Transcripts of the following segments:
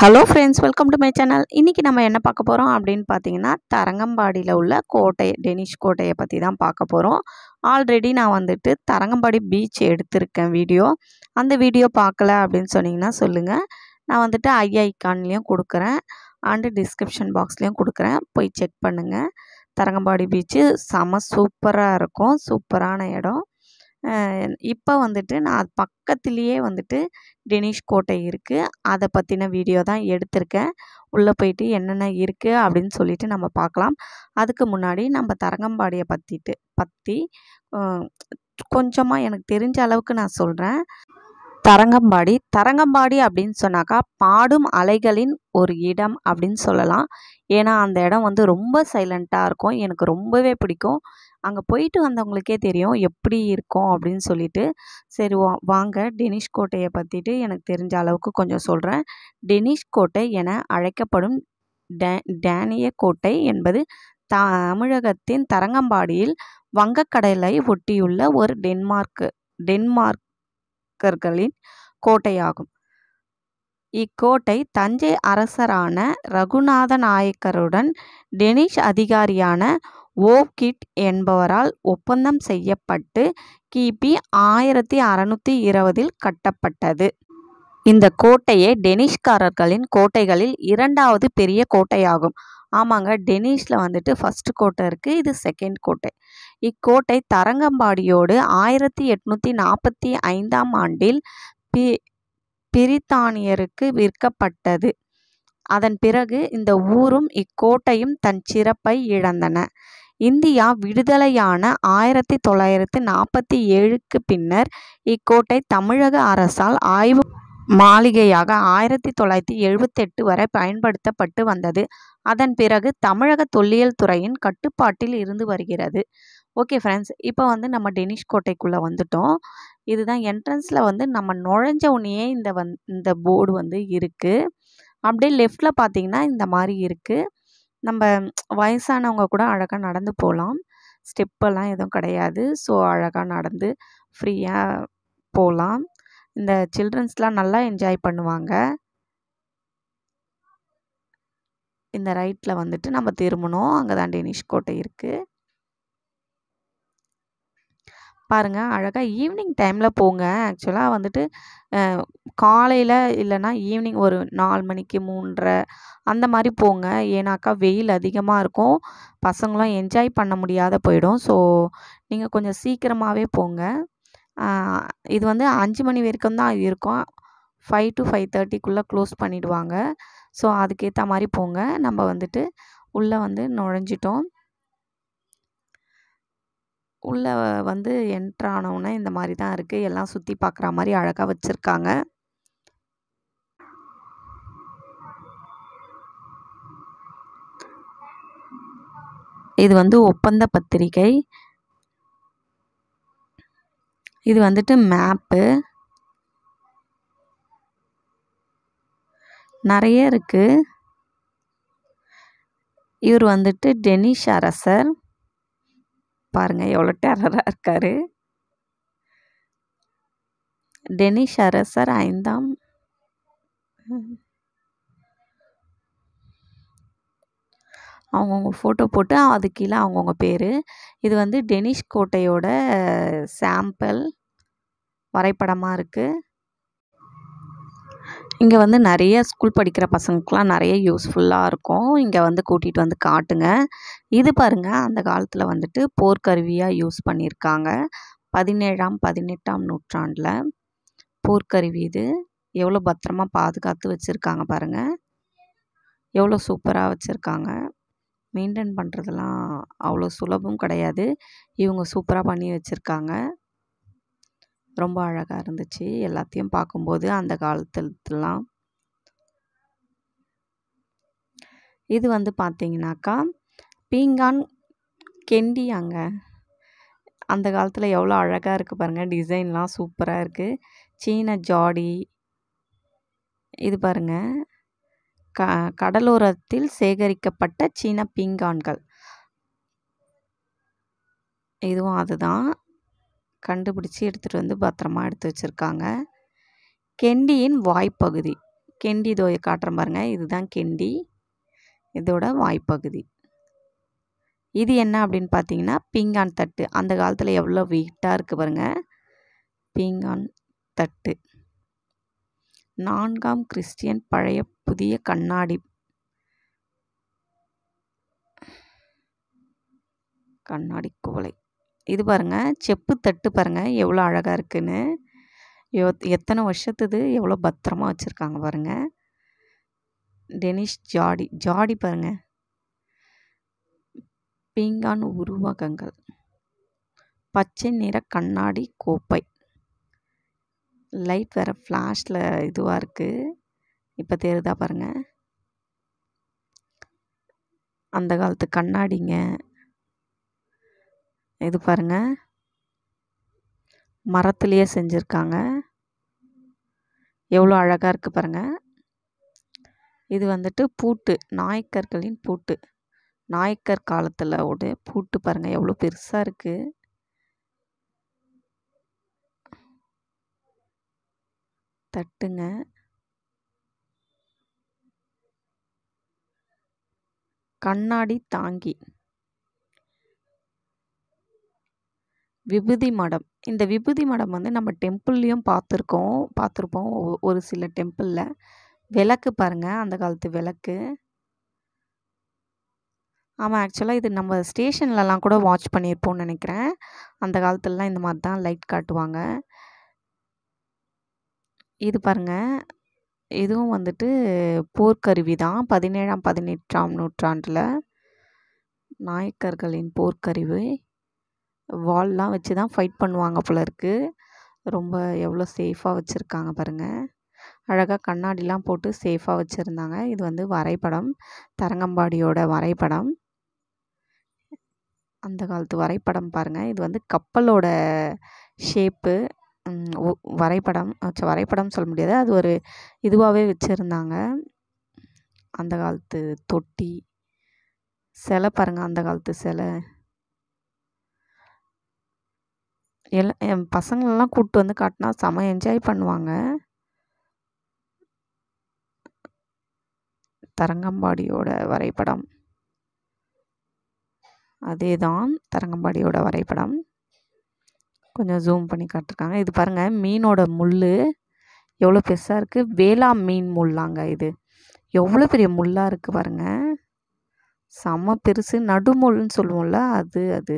hello friends welcome to my channel இன்றைக்கி நம்ம என்ன பார்க்க போகிறோம் அப்படின்னு பார்த்தீங்கன்னா தரங்கம்பாடியில் உள்ள கோட்டை டெனிஷ் கோட்டையை பற்றி தான் பார்க்க போகிறோம் ஆல்ரெடி நான் வந்துட்டு தரங்கம்பாடி பீச் எடுத்திருக்கேன் வீடியோ அந்த வீடியோ பார்க்கல அப்படின்னு சொன்னிங்கன்னா சொல்லுங்கள் நான் வந்துட்டு ஐஐகான்லேயும் கொடுக்குறேன் அண்டு டிஸ்கிரிப்ஷன் பாக்ஸ்லேயும் கொடுக்குறேன் போய் செக் பண்ணுங்கள் தரங்கம்பாடி பீச்சு செம சூப்பராக இருக்கும் சூப்பரான இடம் இப்போ வந்துட்டு நான் பக்கத்துலேயே வந்துட்டு டெனிஷ் கோட்டை இருக்குது அதை பற்றின வீடியோ தான் எடுத்திருக்கேன் உள்ளே போயிட்டு என்னென்ன இருக்குது அப்படின்னு சொல்லிட்டு நம்ம பார்க்கலாம் அதுக்கு முன்னாடி நம்ம தரங்கம்பாடியை பற்றிட்டு பற்றி கொஞ்சமாக எனக்கு தெரிஞ்ச அளவுக்கு நான் சொல்கிறேன் தரங்கம்பாடி தரங்கம்பாடி அப்படின்னு சொன்னாக்கா பாடும் அலைகளின் ஒரு இடம் அப்படின்னு சொல்லலாம் ஏன்னா அந்த இடம் வந்து ரொம்ப சைலண்ட்டாக இருக்கும் எனக்கு ரொம்பவே பிடிக்கும் அங்கே போயிட்டு வந்தவங்களுக்கே தெரியும் எப்படி இருக்கும் அப்படின்னு சொல்லிட்டு சரி வாங்க டெனிஷ் கோட்டையை பற்றிட்டு எனக்கு தெரிஞ்ச அளவுக்கு கொஞ்சம் சொல்கிறேன் டெனிஷ் கோட்டை என அழைக்கப்படும் டே டேனிய கோட்டை என்பது தமிழகத்தின் தரங்கம்பாடியில் வங்கக்கடலை ஒட்டியுள்ள ஒரு டென்மார்க்கு டென்மார்க்கர்களின் கோட்டையாகும் இக்கோட்டை தஞ்சை அரசரான ரகுநாத நாயக்கருடன் டெனிஷ் அதிகாரியான ஓகிட் என்பவரால் ஒப்பந்தம் செய்யப்பட்டு கிபி ஆயிரத்தி அறநூற்றி இருபதில் கட்டப்பட்டது இந்த கோட்டையே டெனிஷ்காரர்களின் கோட்டைகளில் இரண்டாவது பெரிய கோட்டையாகும் ஆமாங்க டெனிஷில் வந்துட்டு ஃபஸ்ட் கோட்டை இருக்குது இது செகண்ட் கோட்டை இக்கோட்டை தரங்கம்பாடியோடு ஆயிரத்தி எட்நூற்றி நாற்பத்தி ஐந்தாம் ஆண்டில் பி பிரித்தானியருக்கு விற்கப்பட்டது அதன் பிறகு இந்த ஊரும் இக்கோட்டையும் தன் சிறப்பை இழந்தன இந்தியா விடுதலையான ஆயிரத்தி தொள்ளாயிரத்தி நாற்பத்தி ஏழுக்கு பின்னர் இக்கோட்டை தமிழக அரசால் ஆய்வு மாளிகையாக ஆயிரத்தி தொள்ளாயிரத்தி எழுபத்தெட்டு வரை பயன்படுத்தப்பட்டு வந்தது அதன் பிறகு தமிழக தொல்லியல் துறையின் கட்டுப்பாட்டில் இருந்து வருகிறது ஓகே ஃப்ரெண்ட்ஸ் இப்போ வந்து நம்ம டெனிஷ் கோட்டைக்குள்ளே வந்துட்டோம் இதுதான் என்ட்ரன்ஸில் வந்து நம்ம நுழைஞ்ச உடனேயே இந்த வந் இந்த போர்டு வந்து இருக்குது அப்படியே லெஃப்டில் பார்த்தீங்கன்னா இந்த மாதிரி இருக்குது நம்ம வயசானவங்க கூட அழகாக நடந்து போகலாம் ஸ்டெப்பெல்லாம் எதுவும் கிடையாது ஸோ அழகாக நடந்து ஃப்ரீயாக போகலாம் இந்த சில்ட்ரன்ஸ்லாம் நல்லா என்ஜாய் பண்ணுவாங்க இந்த ரைட்டில் வந்துட்டு நம்ம திரும்பணும் அங்கே தான் டெனிஷ் கோட்டை இருக்குது பாருங்கள் அழகாக ஈவினிங் டைமில் போங்க ஆக்சுவலாக வந்துட்டு காலையில் இல்லைன்னா ஈவினிங் ஒரு நாலு மணிக்கு மூன்றரை அந்த மாதிரி போங்க ஏன்னாக்கா வெயில் அதிகமாக இருக்கும் பசங்களும் என்ஜாய் பண்ண முடியாத போயிடும் ஸோ நீங்கள் கொஞ்சம் சீக்கிரமாகவே போங்க இது வந்து அஞ்சு மணி வரைக்கும் தான் இருக்கும் ஃபைவ் டு ஃபைவ் தேர்ட்டிக்குள்ளே க்ளோஸ் பண்ணிவிடுவாங்க ஸோ அதுக்கேற்ற மாதிரி போங்க நம்ம வந்துட்டு உள்ளே வந்து நுழைஞ்சிட்டோம் உள்ளே வந்து என்ட்ரானோன்னே இந்த மாதிரி தான் இருக்குது எல்லாம் சுற்றி பார்க்குற மாதிரி அழகாக வச்சுருக்காங்க இது வந்து ஒப்பந்த பத்திரிகை இது வந்துட்டு மேப்பு நிறைய இருக்குது இவர் வந்துட்டு டெனிஷ் அரசர் பாருங்கள் எவ்வளோ டெரராக இருக்கார் டெனிஷ் அரசர் ஐந்தாம் அவங்கவுங்க ஃபோட்டோ போட்டு அது கீழே அவங்கவுங்க பேர் இது வந்து டெனிஷ் கோட்டையோட சாம்பிள் வரைபடமாக இருக்குது இங்கே வந்து நிறைய ஸ்கூல் படிக்கிற பசங்களுக்குலாம் நிறைய யூஸ்ஃபுல்லாக இருக்கும் இங்கே வந்து கூட்டிகிட்டு வந்து காட்டுங்க இது பாருங்கள் அந்த காலத்தில் வந்துட்டு போர்க்கருவியாக யூஸ் பண்ணியிருக்காங்க பதினேழாம் பதினெட்டாம் நூற்றாண்டில் போர்க்கருவி இது எவ்வளோ பத்திரமாக பாதுகாத்து வச்சுருக்காங்க பாருங்கள் எவ்வளோ சூப்பராக வச்சுருக்காங்க மெயின்டைன் பண்ணுறதெல்லாம் அவ்வளோ சுலபம் கிடையாது இவங்க சூப்பராக பண்ணி வச்சுருக்காங்க ரொம்ப அழகாக இருந்துச்சு எல்லாத்தையும் பார்க்கும்போது அந்த காலத்துலலாம் இது வந்து பார்த்திங்கனாக்கா பீங்கான் கெண்டி அங்கே அந்த காலத்தில் எவ்வளோ அழகாக இருக்குது பாருங்கள் டிசைன்லாம் சூப்பராக இருக்குது சீன ஜாடி இது பாருங்கள் க கடலோரத்தில் சேகரிக்கப்பட்ட சீன பீங்கான்கள் இதுவும் அதுதான் கண்டுபிடிச்சி எடுத்துகிட்டு வந்து பத்திரமா எடுத்து வச்சுருக்காங்க கெண்டியின் வாய்ப்பகுதி கெண்டி தோயை காட்டுற பாருங்கள் இதுதான் கெண்டி இதோட வாய்ப்பகுதி இது என்ன அப்படின்னு பார்த்தீங்கன்னா பீங்கான் தட்டு அந்த காலத்தில் எவ்வளோ வீட்டாக இருக்குது பாருங்கள் பீங்கான் தட்டு நான்காம் கிறிஸ்டியன் பழைய புதிய கண்ணாடி கண்ணாடி குவளை இது பாருங்கள் செப்பு தட்டு பாருங்கள் எவ்வளோ அழகாக இருக்குதுன்னு எவ் எத்தனை வருஷத்துது எவ்வளோ பத்திரமாக வச்சுருக்காங்க பாருங்கள் டெனிஷ் ஜாடி ஜாடி பாருங்கள் பீங்கான் உருவகங்கள் பச்சை நிற கண்ணாடி கோப்பை லைட் வேறு ஃப்ளாஷில் இதுவாக இருக்குது இப்போ தெரியுதா பாருங்கள் அந்த காலத்து கண்ணாடிங்க இது பாருங்கள் மரத்துலேயே செஞ்சுருக்காங்க எவ்வளோ அழகாக இருக்குது பாருங்கள் இது வந்துட்டு பூட்டு நாயக்கர்களின் பூட்டு நாயக்கர் காலத்தில் உடைய பூட்டு பாருங்கள் எவ்வளோ பெருசாக இருக்குது தட்டுங்க கண்ணாடி தாங்கி விபூதி மடம் இந்த விபூதி மடம் வந்து நம்ம டெம்பிள்லேயும் பார்த்துருக்கோம் பார்த்துருப்போம் ஒரு சில டெம்பிளில் விளக்கு பாருங்கள் அந்த காலத்து விளக்கு ஆமாம் ஆக்சுவலாக இது நம்ம ஸ்டேஷன்லலாம் கூட வாட்ச் பண்ணியிருப்போம்னு நினைக்கிறேன் அந்த காலத்துலலாம் இந்த மாதிரி தான் லைட் காட்டுவாங்க இது பாருங்கள் இதுவும் வந்துட்டு போர்க்கருவி தான் பதினேழாம் பதினெட்டாம் நூற்றாண்டில் நாயக்கர்களின் போர்க்கருவி வால்லாம் வச்சு தான் ஃபைட் பண்ணுவாங்க போல் இருக்குது ரொம்ப எவ்வளோ சேஃபாக வச்சுருக்காங்க பாருங்கள் அழகாக கண்ணாடிலாம் போட்டு சேஃபாக வச்சுருந்தாங்க இது வந்து வரைபடம் தரங்கம்பாடியோட வரைபடம் அந்த காலத்து வரைபடம் பாருங்கள் இது வந்து கப்பலோட ஷேப்பு வரைபடம் வரைபடம் சொல்ல முடியாது அது ஒரு இதுவாகவே வச்சுருந்தாங்க அந்த காலத்து தொட்டி சிலை பாருங்கள் அந்த காலத்து சிலை எல்லாம் என் பசங்களெலாம் கூப்பிட்டு வந்து காட்டினா செம என்ஜாய் பண்ணுவாங்க தரங்கம்பாடியோட வரைபடம் அதே தான் தரங்கம்பாடியோட வரைபடம் கொஞ்சம் ஜூம் பண்ணி காட்டிருக்காங்க இது பாருங்கள் மீனோட முள் எவ்வளோ பெருசாக இருக்குது வேளா மீன் முள்ளாங்க இது எவ்வளோ பெரிய முள்ளாக இருக்குது பாருங்கள் செம பெருசு நடுமுள்ன்னு சொல்லுவோம்ல அது அது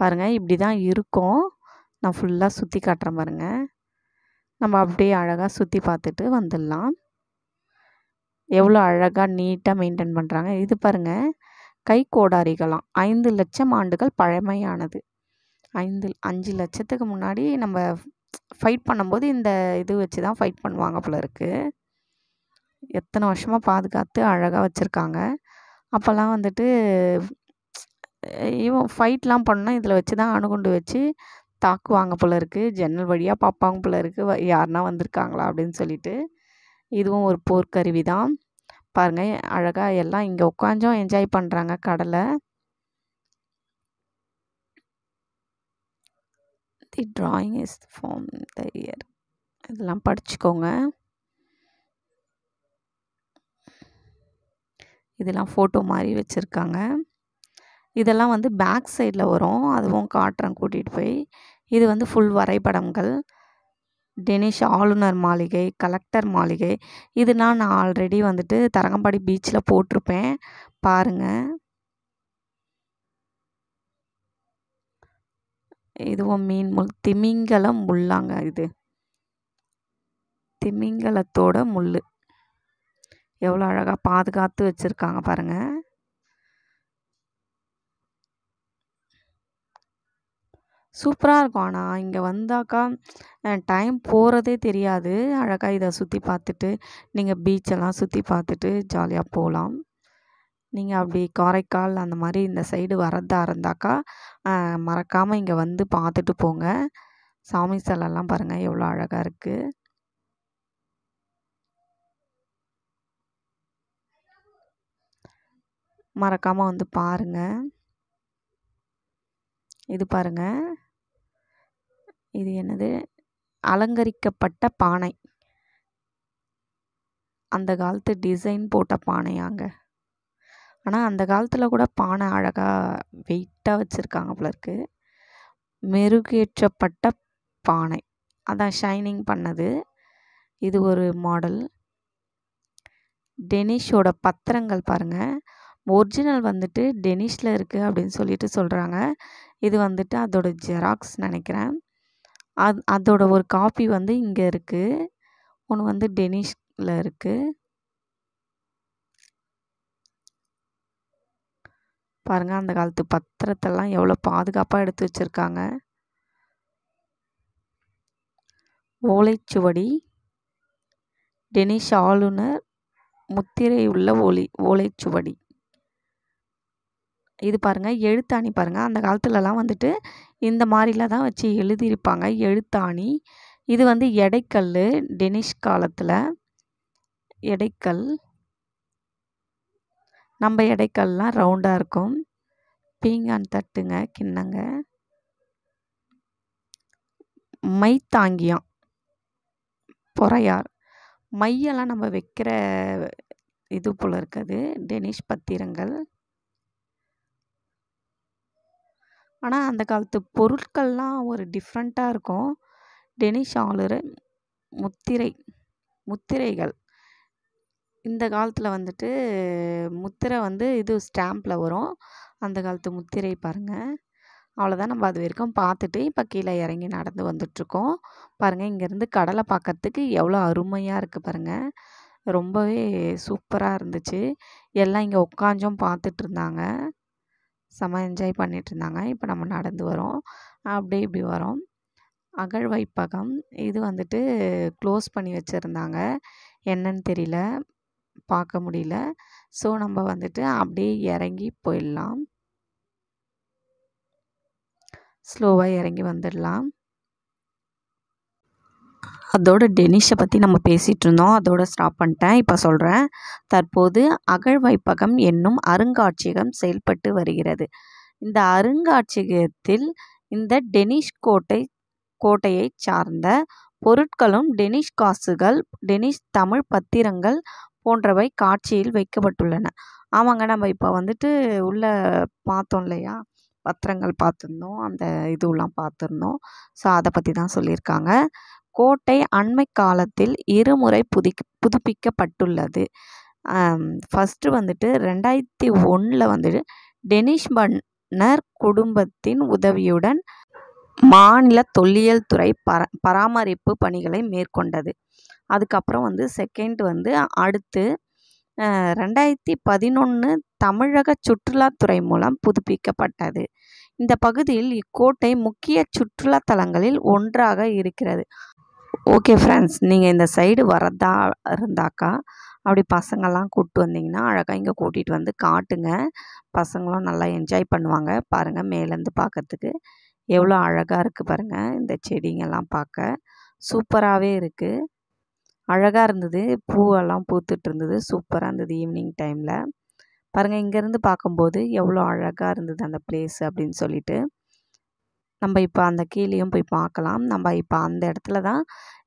பாருங்கள் இப்படி தான் இருக்கும் நான் ஃபுல்லாக சுற்றி காட்டுறேன் பாருங்கள் நம்ம அப்படியே அழகாக சுற்றி பார்த்துட்டு வந்துடலாம் எவ்வளோ அழகாக நீட்டாக மெயின்டைன் பண்ணுறாங்க இது பாருங்கள் கை கோடாரிகளாம் ஐந்து லட்சம் ஆண்டுகள் பழமையானது ஐந்து அஞ்சு லட்சத்துக்கு முன்னாடி நம்ம ஃபைட் பண்ணும்போது இந்த இது வச்சு தான் ஃபைட் பண்ணுவாங்க போல இருக்குது எத்தனை வருஷமாக பாதுகாத்து அழகாக வச்சுருக்காங்க அப்போல்லாம் வந்துட்டு இவன் ஃபைட்லாம் பண்ணால் இதில் வச்சு தான் அணுகுண்டு வச்சு தாக்குவாங்க போல் இருக்குது ஜன்னல் வழியாக பார்ப்பாங்க போல இருக்குது யாருனா வந்திருக்காங்களா அப்படின்னு சொல்லிட்டு இதுவும் ஒரு போர்க்கருவி தான் பாருங்கள் அழகாக எல்லாம் இங்கே உட்காந்தும் என்ஜாய் பண்ணுறாங்க கடலை the drawing is form the year இதெல்லாம் படிச்சுக்கோங்க இதெல்லாம் ஃபோட்டோ மாதிரி வச்சுருக்காங்க இதெல்லாம் வந்து பேக் சைடில் வரும் அதுவும் காட்டுறேன் கூட்டிகிட்டு போய் இது வந்து ஃபுல் வரைபடங்கள் டெனிஷ் ஆளுநர் மாளிகை கலெக்டர் மாளிகை இதெல்லாம் நான் ஆல்ரெடி வந்துட்டு தரங்கம்பாடி பீச்சில் போட்டிருப்பேன் பாருங்கள் இதுவும் மீன் முள் திமிங்கலம் முள்ளாங்க இது திமிங்கலத்தோட முள் எவ்வளோ அழகாக பாதுகாத்து வச்சுருக்காங்க பாருங்கள் சூப்பராக இருக்கும் ஆனால் இங்கே வந்தாக்கா டைம் போகிறதே தெரியாது அழகாக இதை சுற்றி பார்த்துட்டு நீங்கள் பீச்செல்லாம் சுற்றி பார்த்துட்டு ஜாலியாக போகலாம் நீங்கள் அப்படி காரைக்கால் அந்த மாதிரி இந்த சைடு வரதா இருந்தாக்கா மறக்காமல் இங்கே வந்து பார்த்துட்டு போங்க சாமி சிலைலாம் பாருங்கள் எவ்வளோ அழகாக இருக்குது மறக்காமல் வந்து பாருங்கள் இது பாருங்கள் இது என்னது அலங்கரிக்கப்பட்ட பானை அந்த காலத்து டிசைன் போட்ட பானையாங்க ஆனால் அந்த காலத்தில் கூட பானை அழகாக வெயிட்டாக வச்சுருக்காங்க போல இருக்கு மெருகேற்றப்பட்ட பானை அதான் ஷைனிங் பண்ணது இது ஒரு மாடல் டெனிஷோட பத்திரங்கள் பாருங்கள் ஒரிஜினல் வந்துட்டு டெனிஷில் இருக்குது அப்படின்னு சொல்லிட்டு சொல்கிறாங்க இது வந்துட்டு அதோட ஜெராக்ஸ் நினைக்கிறேன் அது அதோட ஒரு காப்பி வந்து இங்கே இருக்குது ஒன்று வந்து டெனிஷில் இருக்குது பாருங்கள் அந்த காலத்து பத்திரத்தெல்லாம் எவ்வளோ பாதுகாப்பாக எடுத்து வச்சுருக்காங்க ஓலைச்சுவடி டெனிஷ் ஆளுநர் முத்திரை உள்ள ஓலி ஓலைச்சுவடி இது பாருங்கள் எழுத்தாணி பாருங்கள் அந்த காலத்துலலாம் வந்துட்டு இந்த மாதிரிலாம் தான் வச்சு எழுதியிருப்பாங்க எழுத்தாணி இது வந்து எடைக்கல் டெனிஷ் காலத்தில் எடைக்கல் நம்ம எடைக்கல்லாம் ரவுண்டாக இருக்கும் பீங்கான் தட்டுங்க கிண்ணங்க மைத்தாங்கியம் பொறையார் மையெல்லாம் நம்ம வைக்கிற இது போல் இருக்குது டெனிஷ் பத்திரங்கள் ஆனால் அந்த காலத்து பொருட்கள்லாம் ஒரு டிஃப்ரெண்ட்டாக இருக்கும் டெனிஷ் ஆலரு முத்திரை முத்திரைகள் இந்த காலத்தில் வந்துட்டு முத்திரை வந்து இது ஸ்டாம்பில் வரும் அந்த காலத்து முத்திரை பாருங்கள் அவ்வளோதான் நம்ம அது வரைக்கும் பார்த்துட்டு இப்போ கீழே இறங்கி நடந்து வந்துட்ருக்கோம் பாருங்கள் இங்கேருந்து கடலை பார்க்கறதுக்கு எவ்வளோ அருமையாக இருக்குது பாருங்கள் ரொம்பவே சூப்பராக இருந்துச்சு எல்லாம் இங்கே உட்காந்தும் பார்த்துட்ருந்தாங்க செம்ம என்ஜாய் பண்ணிகிட்டு இருந்தாங்க இப்போ நம்ம நடந்து வரோம் அப்படி இப்படி வரோம் அகழ்வைப்பகம் இது வந்துட்டு க்ளோஸ் பண்ணி வச்சுருந்தாங்க என்னன்னு தெரியல பார்க்க முடியல ஸோ நம்ம வந்துட்டு அப்படியே இறங்கி போயிடலாம் ஸ்லோவாக இறங்கி வந்துடலாம் அதோட டெனிஷை பற்றி நம்ம பேசிகிட்டு இருந்தோம் அதோட ஸ்டாப் பண்ணிட்டேன் இப்போ சொல்கிறேன் தற்போது அகழ்வைப்பகம் என்னும் அருங்காட்சியகம் செயல்பட்டு வருகிறது இந்த அருங்காட்சியகத்தில் இந்த டெனிஷ் கோட்டை கோட்டையை சார்ந்த பொருட்களும் டெனிஷ் காசுகள் டெனிஷ் தமிழ் பத்திரங்கள் போன்றவை காட்சியில் வைக்கப்பட்டுள்ளன ஆமாங்க நம்ம இப்போ வந்துட்டு உள்ளே பார்த்தோம் இல்லையா பத்திரங்கள் பார்த்துருந்தோம் அந்த இதுவெல்லாம் பார்த்துருந்தோம் ஸோ அதை பற்றி தான் சொல்லியிருக்காங்க கோட்டை அண்மை காலத்தில் இருமுறை புதி புதுப்பிக்கப்பட்டுள்ளது ஃபஸ்ட்டு வந்துட்டு ரெண்டாயிரத்தி ஒன்றில் வந்துட்டு டெனிஷ் பன்னர் குடும்பத்தின் உதவியுடன் மாநில தொல்லியல் துறை பர பராமரிப்பு பணிகளை மேற்கொண்டது அதுக்கப்புறம் வந்து செகண்ட் வந்து அடுத்து ரெண்டாயிரத்தி பதினொன்று தமிழக சுற்றுலாத்துறை மூலம் புதுப்பிக்கப்பட்டது இந்த பகுதியில் இக்கோட்டை முக்கிய சுற்றுலா தலங்களில் ஒன்றாக இருக்கிறது ஓகே ஃப்ரெண்ட்ஸ் நீங்கள் இந்த சைடு வரதா இருந்தாக்கா அப்படி பசங்கள்லாம் கூப்பிட்டு வந்தீங்கன்னா அழகாக இங்கே கூட்டிகிட்டு வந்து காட்டுங்க பசங்களும் நல்லா என்ஜாய் பண்ணுவாங்க பாருங்கள் மேலேருந்து பார்க்கறதுக்கு எவ்வளோ அழகாக இருக்குது பாருங்கள் இந்த செடிங்கெல்லாம் பார்க்க சூப்பராகவே இருக்குது அழகாக இருந்தது பூவெல்லாம் பூத்துட்டு இருந்தது சூப்பராக இருந்தது ஈவினிங் டைமில் பாருங்கள் இங்கேருந்து பார்க்கும்போது எவ்வளோ அழகாக இருந்தது அந்த பிளேஸ் அப்படின்னு சொல்லிட்டு நம்ம இப்போ அந்த கீழேயும் போய் பார்க்கலாம் நம்ம இப்போ அந்த இடத்துல தான்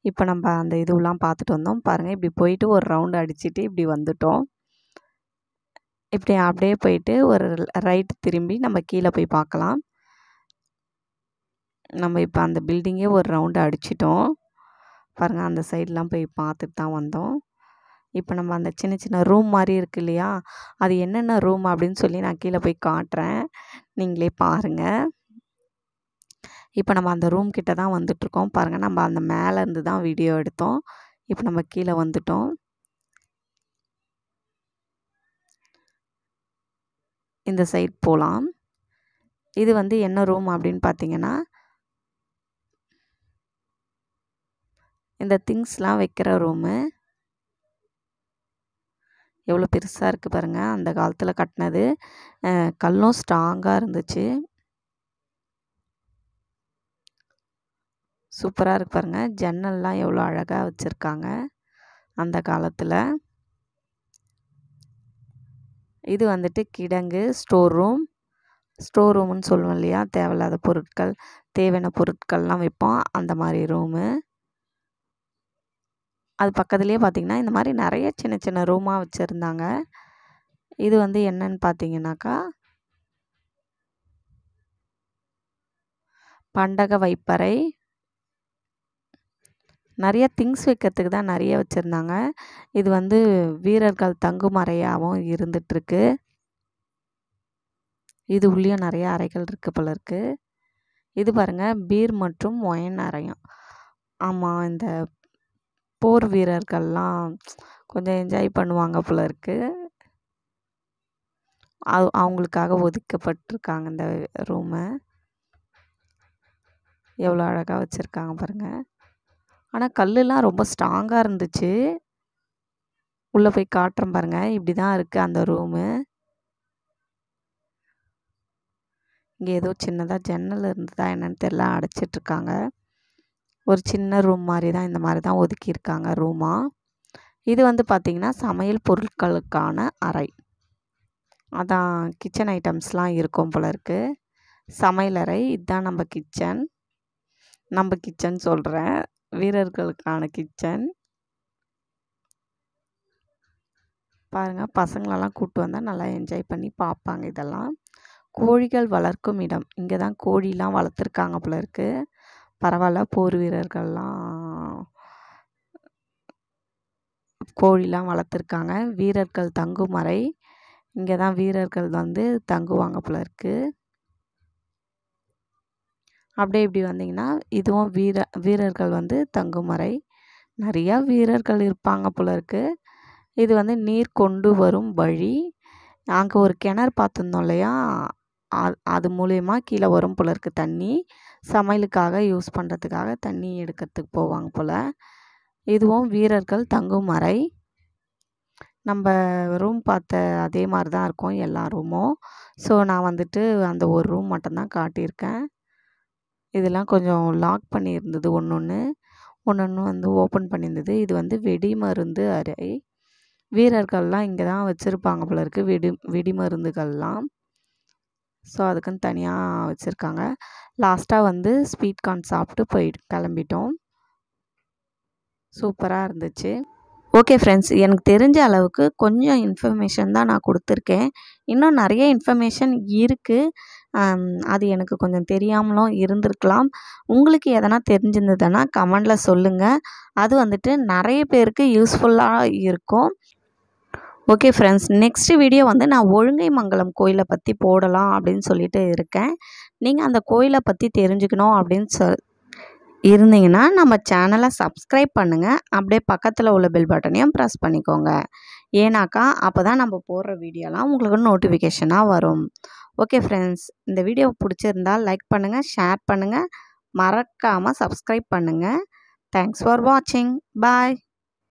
இப்போ நம்ம அந்த இதுவெலாம் பார்த்துட்டு வந்தோம் பாருங்கள் இப்படி போயிட்டு ஒரு ரவுண்டு அடிச்சுட்டு இப்படி வந்துட்டோம் இப்படி அப்படியே போயிட்டு ஒரு ரைட்டு திரும்பி நம்ம கீழே போய் பார்க்கலாம் நம்ம இப்போ அந்த பில்டிங்கே ஒரு ரவுண்டு அடிச்சிட்டோம் பாருங்கள் அந்த சைட்லாம் போய் பார்த்துட்டு தான் வந்தோம் இப்போ நம்ம அந்த சின்ன சின்ன ரூம் மாதிரி இருக்கு இல்லையா அது என்னென்ன ரூம் அப்படின்னு சொல்லி நான் கீழே போய் காட்டுறேன் நீங்களே பாருங்கள் இப்போ நம்ம அந்த ரூம் கிட்ட தான் வந்துட்டுருக்கோம் பாருங்கள் நம்ம அந்த மேலேருந்து தான் வீடியோ எடுத்தோம் இப்போ நம்ம கீழே வந்துட்டோம் இந்த சைட் போகலாம் இது வந்து என்ன ரூம் அப்படின்னு பார்த்தீங்கன்னா இந்த திங்ஸ்லாம் வைக்கிற ரூமு எவ்வளோ பெருசாக இருக்குது பாருங்கள் அந்த காலத்தில் கட்டினது கல்லும் ஸ்ட்ராங்காக இருந்துச்சு சூப்பராக இருக்கு பாருங்கள் ஜன்னல்லாம் எவ்வளோ அழகாக வச்சுருக்காங்க அந்த காலத்தில் இது வந்துட்டு கிடங்கு ஸ்டோர் ரூம் ஸ்டோர் ரூம்னு சொல்லுவோம் இல்லையா தேவையில்லாத பொருட்கள் தேவையான பொருட்கள்லாம் வைப்போம் அந்த மாதிரி ரூமு அது பக்கத்துலேயே பார்த்திங்கன்னா இந்த மாதிரி நிறைய சின்ன சின்ன ரூமாக வச்சுருந்தாங்க இது வந்து என்னன்னு பார்த்தீங்கன்னாக்கா பண்டக வைப்பறை நிறைய திங்ஸ் வைக்கிறதுக்கு தான் நிறைய வச்சுருந்தாங்க இது வந்து வீரர்கள் தங்குமறையாகவும் இருந்துகிட்ருக்கு இது உள்ளேயும் நிறைய அறைகள் இருக்குது போல இருக்குது இது பாருங்கள் பீர் மற்றும் ஒயன் அறையும் ஆமாம் இந்த போர் வீரர்கள்லாம் கொஞ்சம் என்ஜாய் பண்ணுவாங்க போல இருக்குது அவங்களுக்காக ஒதுக்கப்பட்டிருக்காங்க இந்த ரூமை எவ்வளோ அழகாக வச்சுருக்காங்க பாருங்கள் ஆனால் கல்லெலாம் ரொம்ப ஸ்ட்ராங்காக இருந்துச்சு உள்ளே போய் காட்டுறேன் பாருங்கள் இப்படி தான் இருக்குது அந்த ரூமு இங்கே ஏதோ சின்னதாக ஜன்னல் இருந்ததா என்னென்னு தெரியல அடைச்சிட்ருக்காங்க ஒரு சின்ன ரூம் மாதிரி தான் இந்த மாதிரி தான் ஒதுக்கியிருக்காங்க ரூமாக இது வந்து பார்த்திங்கன்னா சமையல் பொருட்களுக்கான அறை அதான் கிச்சன் ஐட்டம்ஸ்லாம் இருக்கும் போல இருக்குது அறை இதுதான் நம்ம கிச்சன் நம்ம கிச்சன் சொல்கிறேன் வீரர்களுக்கான கிச்சன் பாருங்கள் பசங்களெல்லாம் கூப்பிட்டு வந்தால் நல்லா என்ஜாய் பண்ணி பார்ப்பாங்க இதெல்லாம் கோழிகள் வளர்க்கும் இடம் இங்கே தான் கோழிலாம் வளர்த்துருக்காங்க போல இருக்குது பரவாயில்ல போர் வீரர்கள்லாம் கோழிலாம் வளர்த்துருக்காங்க வீரர்கள் தங்கும் அறை இங்கே தான் வீரர்கள் வந்து தங்குவாங்க போல இருக்குது அப்படியே இப்படி வந்தீங்கன்னா இதுவும் வீர வீரர்கள் வந்து தங்கும் அறை நிறையா வீரர்கள் இருப்பாங்க போல இருக்குது இது வந்து நீர் கொண்டு வரும் வழி அங்கே ஒரு கிணறு பார்த்துருந்தோம் இல்லையா அது மூலயமா கீழே வரும் போல இருக்குது தண்ணி சமையலுக்காக யூஸ் பண்ணுறதுக்காக தண்ணி எடுக்கிறதுக்கு போவாங்க போல் இதுவும் வீரர்கள் தங்கும் அறை நம்ம ரூம் பார்த்த அதே மாதிரி தான் இருக்கும் எல்லா ரூமும் ஸோ நான் வந்துட்டு அந்த ஒரு ரூம் மட்டும்தான் காட்டியிருக்கேன் இதெல்லாம் கொஞ்சம் லாக் பண்ணியிருந்தது ஒன்று ஒன்று ஒன்று ஒன்று வந்து ஓப்பன் பண்ணியிருந்தது இது வந்து வெடி மருந்து அறை வீரர்கள்லாம் இங்கே தான் வச்சுருப்பாங்க போல இருக்குது வெடி வெடி மருந்துகள்லாம் ஸோ அதுக்குன்னு தனியாக வச்சுருக்காங்க லாஸ்ட்டாக வந்து ஸ்வீட் கார்ன் சாப்பிட்டு போயிட்டு கிளம்பிட்டோம் சூப்பராக இருந்துச்சு ஓகே ஃப்ரெண்ட்ஸ் எனக்கு தெரிஞ்ச அளவுக்கு கொஞ்சம் இன்ஃபர்மேஷன் தான் நான் கொடுத்துருக்கேன் இன்னும் நிறைய இன்ஃபர்மேஷன் இருக்குது அது எனக்கு கொஞ்சம் தெரியாமலும் இருந்திருக்கலாம் உங்களுக்கு எதனா தெரிஞ்சிருந்ததுன்னா கமெண்டில் சொல்லுங்கள் அது வந்துட்டு நிறைய பேருக்கு யூஸ்ஃபுல்லாக இருக்கும் ஓகே ஃப்ரெண்ட்ஸ் நெக்ஸ்ட் வீடியோ வந்து நான் ஒழுங்கை மங்கலம் கோயிலை பற்றி போடலாம் அப்படின்னு சொல்லிட்டு இருக்கேன் நீங்கள் அந்த கோயிலை பற்றி தெரிஞ்சுக்கணும் அப்படின்னு சொல் இருந்தீங்கன்னா நம்ம சேனலை சப்ஸ்கிரைப் பண்ணுங்கள் அப்படியே பக்கத்தில் உள்ள பெல் பட்டனையும் ப்ரெஸ் பண்ணிக்கோங்க ஏன்னாக்கா அப்போ தான் நம்ம போடுற வீடியோலாம் உங்களுக்கு நோட்டிஃபிகேஷனாக வரும் ஓகே ஃப்ரெண்ட்ஸ் இந்த வீடியோ பிடிச்சிருந்தால் லைக் பண்ணுங்கள் ஷேர் பண்ணுங்கள் மறக்காமல் சப்ஸ்கிரைப் பண்ணுங்கள் தேங்க்ஸ் ஃபார் வாட்சிங் பாய்